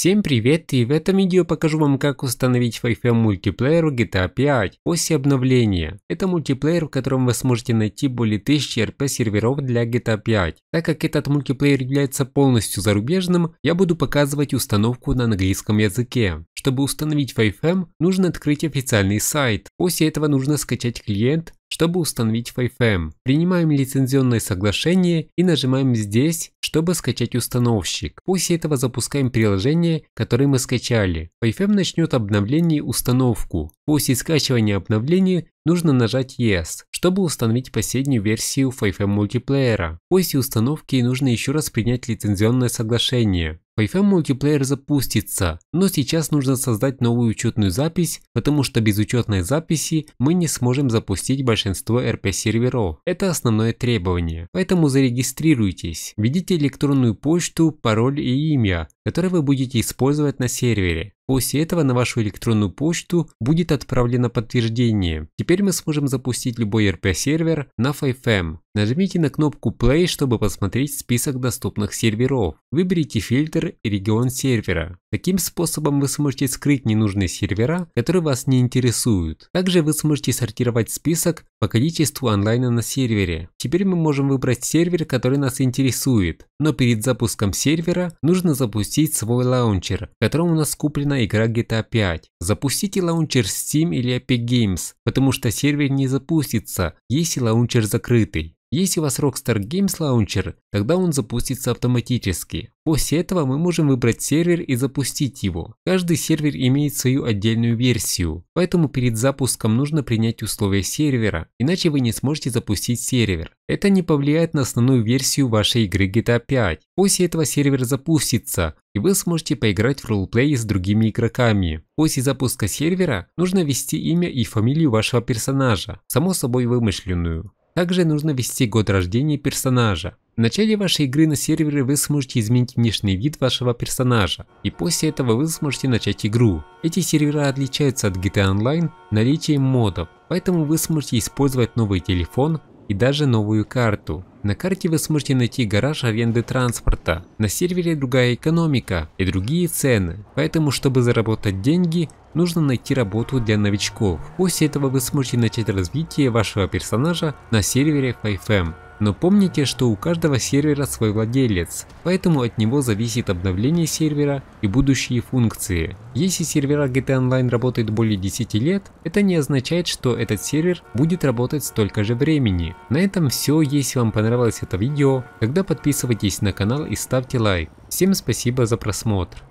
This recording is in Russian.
Всем привет и в этом видео покажу вам как установить в FM мультиплеер в GTA 5 после обновления. Это мультиплеер, в котором вы сможете найти более 1000 RP серверов для GTA 5. Так как этот мультиплеер является полностью зарубежным, я буду показывать установку на английском языке. Чтобы установить FFM, нужно открыть официальный сайт. После этого нужно скачать клиент чтобы установить FFM. Принимаем лицензионное соглашение и нажимаем здесь, чтобы скачать установщик. После этого запускаем приложение, которое мы скачали. FFM начнет обновление и установку. После скачивания обновления нужно нажать Yes, чтобы установить последнюю версию FFM мультиплеера. После установки нужно еще раз принять лицензионное соглашение. FFM мультиплеер запустится, но сейчас нужно создать новую учетную запись, потому что без учетной записи мы не сможем запустить большинство RP серверов. Это основное требование. Поэтому зарегистрируйтесь, введите электронную почту, пароль и имя, которые вы будете использовать на сервере. После этого на вашу электронную почту будет отправлено подтверждение. Теперь мы сможем запустить любой RP-сервер на FFM. Нажмите на кнопку Play, чтобы посмотреть список доступных серверов. Выберите фильтр и регион сервера. Таким способом вы сможете скрыть ненужные сервера, которые вас не интересуют. Также вы сможете сортировать список по количеству онлайна на сервере. Теперь мы можем выбрать сервер, который нас интересует. Но перед запуском сервера нужно запустить свой лаунчер, в котором у нас куплена игра GTA 5. А Запустите лаунчер Steam или Epic Games, потому что сервер не запустится, если лаунчер закрытый. Если у вас Rockstar Games Launcher, тогда он запустится автоматически. После этого мы можем выбрать сервер и запустить его. Каждый сервер имеет свою отдельную версию, поэтому перед запуском нужно принять условия сервера, иначе вы не сможете запустить сервер. Это не повлияет на основную версию вашей игры GTA 5. После этого сервер запустится, и вы сможете поиграть в ролплей с другими игроками. После запуска сервера нужно ввести имя и фамилию вашего персонажа, само собой вымышленную. Также нужно ввести год рождения персонажа. В начале вашей игры на сервере вы сможете изменить внешний вид вашего персонажа, и после этого вы сможете начать игру. Эти сервера отличаются от GTA Online наличием модов, поэтому вы сможете использовать новый телефон, и даже новую карту. На карте вы сможете найти гараж аренды транспорта, на сервере другая экономика и другие цены, поэтому чтобы заработать деньги, нужно найти работу для новичков. После этого вы сможете начать развитие вашего персонажа на сервере FiveM. Но помните, что у каждого сервера свой владелец, поэтому от него зависит обновление сервера и будущие функции. Если сервера GTA Online работает более 10 лет, это не означает, что этот сервер будет работать столько же времени. На этом все, если вам понравилось это видео, тогда подписывайтесь на канал и ставьте лайк. Всем спасибо за просмотр.